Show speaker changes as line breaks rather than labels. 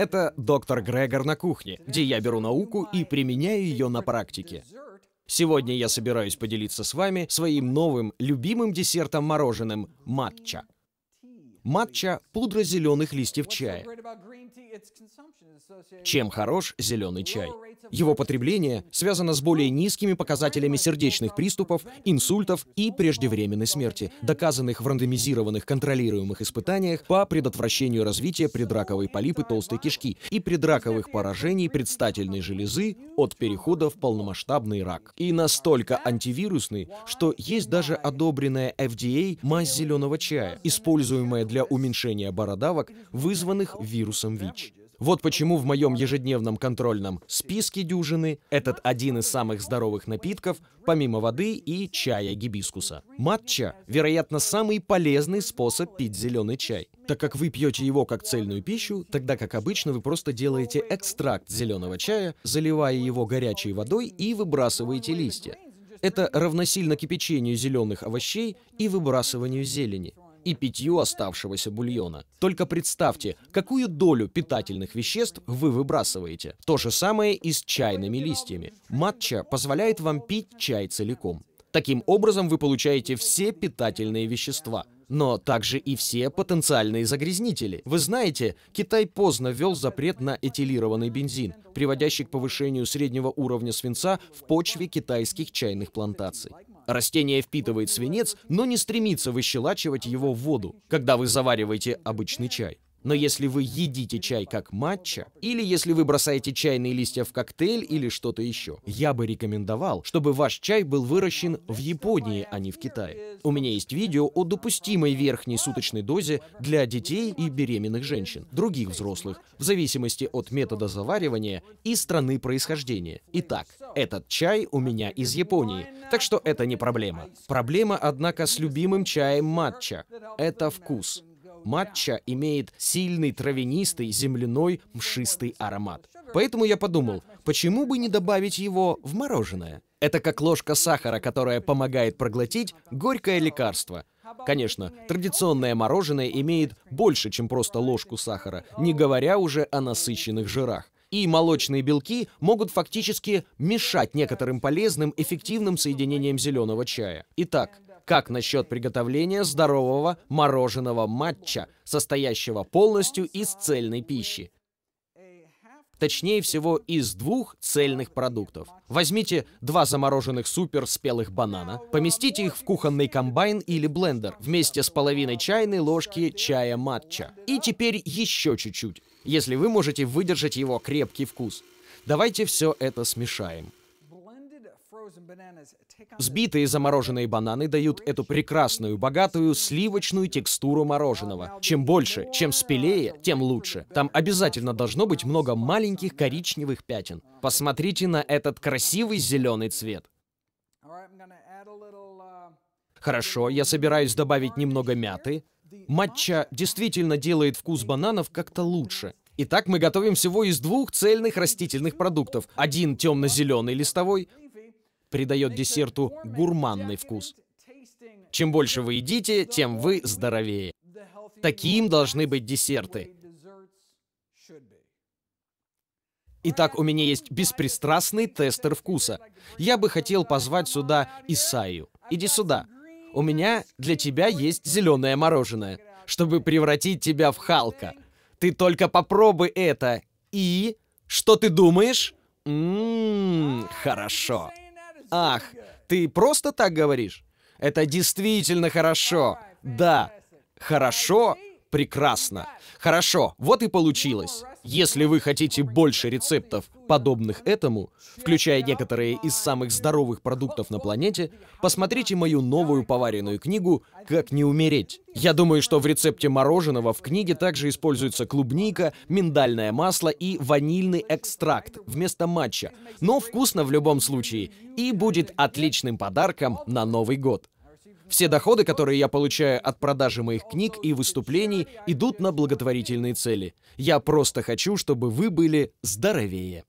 Это доктор Грегор на кухне, где я беру науку и применяю ее на практике. Сегодня я собираюсь поделиться с вами своим новым любимым десертом мороженым – матча матча, пудра зеленых листьев чая. Чем хорош зеленый чай? Его потребление связано с более низкими показателями сердечных приступов, инсультов и преждевременной смерти, доказанных в рандомизированных контролируемых испытаниях по предотвращению развития предраковой полипы толстой кишки и предраковых поражений предстательной железы от перехода в полномасштабный рак. И настолько антивирусный, что есть даже одобренная FDA мазь зеленого чая, используемая для уменьшения бородавок, вызванных вирусом ВИЧ. Вот почему в моем ежедневном контрольном списке дюжины этот один из самых здоровых напитков, помимо воды и чая гибискуса. Матча, вероятно, самый полезный способ пить зеленый чай. Так как вы пьете его как цельную пищу, тогда как обычно вы просто делаете экстракт зеленого чая, заливая его горячей водой и выбрасываете листья. Это равносильно кипячению зеленых овощей и выбрасыванию зелени и питью оставшегося бульона. Только представьте, какую долю питательных веществ вы выбрасываете. То же самое и с чайными листьями. Матча позволяет вам пить чай целиком. Таким образом вы получаете все питательные вещества – но также и все потенциальные загрязнители. Вы знаете, Китай поздно ввел запрет на этилированный бензин, приводящий к повышению среднего уровня свинца в почве китайских чайных плантаций. Растение впитывает свинец, но не стремится выщелачивать его в воду, когда вы завариваете обычный чай. Но если вы едите чай как матча, или если вы бросаете чайные листья в коктейль или что-то еще, я бы рекомендовал, чтобы ваш чай был выращен в Японии, а не в Китае. У меня есть видео о допустимой верхней суточной дозе для детей и беременных женщин, других взрослых, в зависимости от метода заваривания и страны происхождения. Итак, этот чай у меня из Японии, так что это не проблема. Проблема, однако, с любимым чаем матча. Это вкус. Матча имеет сильный травянистый, земляной, мшистый аромат. Поэтому я подумал, почему бы не добавить его в мороженое? Это как ложка сахара, которая помогает проглотить горькое лекарство. Конечно, традиционное мороженое имеет больше, чем просто ложку сахара, не говоря уже о насыщенных жирах и молочные белки могут фактически мешать некоторым полезным, эффективным соединениям зеленого чая. Итак, как насчет приготовления здорового мороженого матча, состоящего полностью из цельной пищи? Точнее всего, из двух цельных продуктов. Возьмите два замороженных суперспелых банана, поместите их в кухонный комбайн или блендер вместе с половиной чайной ложки чая матча. И теперь еще чуть-чуть, если вы можете выдержать его крепкий вкус. Давайте все это смешаем. Сбитые замороженные бананы дают эту прекрасную, богатую, сливочную текстуру мороженого. Чем больше, чем спелее, тем лучше. Там обязательно должно быть много маленьких коричневых пятен. Посмотрите на этот красивый зеленый цвет. Uh, Хорошо, я собираюсь добавить немного мяты. Матча действительно делает вкус бананов как-то лучше. Итак, мы готовим всего из двух цельных растительных продуктов. Один темно-зеленый листовой, придает десерту гурманный вкус. Чем больше вы едите, тем вы здоровее. Таким должны быть десерты. Итак, у меня есть беспристрастный тестер вкуса. Я бы хотел позвать сюда Исаю. Иди сюда. У меня для тебя есть зеленое мороженое, чтобы превратить тебя в Халка. Ты только попробуй это. И что ты думаешь? Ммм, хорошо. «Ах, ты просто так говоришь?» Это действительно хорошо. Да, хорошо Прекрасно. Хорошо, вот и получилось. Если вы хотите больше рецептов, подобных этому, включая некоторые из самых здоровых продуктов на планете, посмотрите мою новую поваренную книгу «Как не умереть». Я думаю, что в рецепте мороженого в книге также используется клубника, миндальное масло и ванильный экстракт вместо матча, но вкусно в любом случае и будет отличным подарком на Новый год. Все доходы, которые я получаю от продажи моих книг и выступлений, идут на благотворительные цели. Я просто хочу, чтобы вы были здоровее.